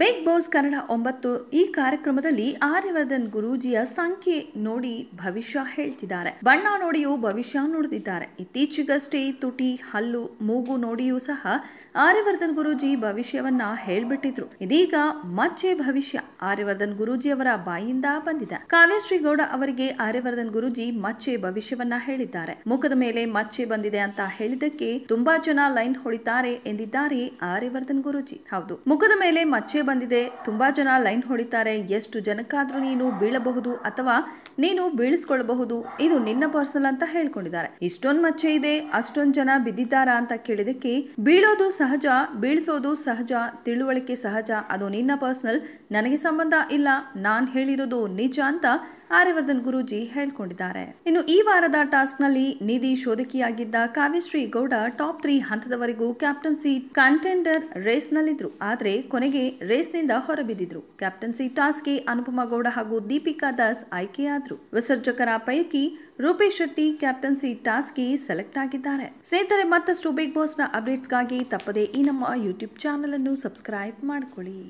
big boss Kannada ಒಂಬತ್ತು ಈ ಕಾರ್ಯಕ್ರಮದಲ್ಲಿ ಆರ್ಯವರ್ಧನ್ ಗುರೂಜಿಯ ಸಂಖ್ಯೆ ನೋಡಿ ಭವಿಷ್ಯ ಹೇಳ್ತಿದ್ದಾರೆ ಬಣ್ಣ ನೋಡಿಯೂ ಭವಿಷ್ಯ ನೋಡುತ್ತಿದ್ದಾರೆ ಇತ್ತೀಚೆಗಷ್ಟೇ ತುಟಿ ಹಲ್ಲು ಮೂಗು ನೋಡಿಯೂ ಸಹ ಆರ್ಯವರ್ಧನ್ ಗುರೂಜಿ ಭವಿಷ್ಯವನ್ನ ಹೇಳ್ಬಿಟ್ಟಿದ್ರು ಇದೀಗ ಮಚ್ಚೆ ಭವಿಷ್ಯ ಆರ್ಯವರ್ಧನ್ ಗುರೂಜಿ ಅವರ ಬಾಯಿಂದ ಬಂದಿದೆ ಕಾವ್ಯಶ್ರೀ ಗೌಡ ಅವರಿಗೆ ಆರ್ಯವರ್ಧನ್ ಗುರೂಜಿ ಮಚ್ಚೆ ಭವಿಷ್ಯವನ್ನ ಹೇಳಿದ್ದಾರೆ ಮುಖದ ಮೇಲೆ ಮಚ್ಚೆ ಬಂದಿದೆ ಅಂತ ಹೇಳಿದ್ದಕ್ಕೆ ತುಂಬಾ ಜನ ಲೈನ್ ಹೊಡಿತಾರೆ ಎಂದಿದ್ದಾರೆ ಆರ್ಯವರ್ಧನ್ ಗುರೂಜಿ ಹೌದು ಮುಖದ ಮೇಲೆ ಮಚ್ಚೆ ಬಂದಿದೆ ತುಂಬ ಜನ ಲೈನ್ ಹೊಡಿತಾರೆ ಎಷ್ಟು ಜನಕ್ಕಾದ್ರೂ ನೀನು ಬೀಳಬಹುದು ಅಥವಾ ನೀನು ಬೀಳಿಸ್ಕೊಳ್ಬಹುದು ಇದು ನಿನ್ನ ಪರ್ಸನಲ್ ಅಂತ ಹೇಳ್ಕೊಂಡಿದ್ದಾರೆ ಇಷ್ಟೊಂದು ಮಚ್ಚೆ ಇದೆ ಅಷ್ಟೊಂದು ಜನ ಬಿದ್ದಿದ್ದಾರಾ ಅಂತ ಕೇಳಿದಕ್ಕೆ ಬೀಳೋದು ಸಹಜ ಬೀಳಿಸೋದು ಸಹಜ ತಿಳುವಳಿಕೆ ಸಹಜ ಅದು ನಿನ್ನ ಪರ್ಸನಲ್ ನನಗೆ ಸಂಬಂಧ ಇಲ್ಲ ನಾನು ಹೇಳಿರೋದು ನಿಜ ಅಂತ ಆರ್ಯವರ್ಧನ್ ಗುರೂಜಿ ಹೇಳ್ಕೊಂಡಿದ್ದಾರೆ ಇನ್ನು ಈ ವಾರದ ಟಾಸ್ಕ್ನಲ್ಲಿ ನಿಧಿ ಶೋಧಕಿಯಾಗಿದ್ದ ಕಾವ್ಯಶ್ರೀ ಗೌಡ ಟಾಪ್ ತ್ರೀ ಹಂತದವರೆಗೂ ಕ್ಯಾಪ್ಟನ್ಸಿ ಕಂಟೆಂಡರ್ ರೇಸ್ನಲ್ಲಿದ್ರು ಆದರೆ ಕೊನೆಗೆ ರೇಸ್ನಿಂದ ಹೊರಬಿದ್ದಿದ್ರು ಕ್ಯಾಪ್ಟನ್ಸಿ ಟಾಸ್ಕ್ಗೆ ಅನುಪಮಾ ಗೌಡ ಹಾಗೂ ದೀಪಿಕಾ ದಾಸ್ ಆಯ್ಕೆಯಾದ್ರು ವಿಸರ್ಜಕರ ಪೈಕಿ ರೂಪೇಶ್ ಶೆಟ್ಟಿ ಕ್ಯಾಪ್ಟನ್ಸಿ ಟಾಸ್ಕ್ಗೆ ಸೆಲೆಕ್ಟ್ ಆಗಿದ್ದಾರೆ ಸ್ನೇಹಿತರೆ ಮತ್ತಷ್ಟು ಬಿಗ್ ಬಾಸ್ನ ಅಪ್ಡೇಟ್ಸ್ಗಾಗಿ ತಪ್ಪದೇ ಈ ನಮ್ಮ ಯೂಟ್ಯೂಬ್ ಚಾನಲ್ ಅನ್ನು ಸಬ್ಸ್ಕ್ರೈಬ್ ಮಾಡಿಕೊಳ್ಳಿ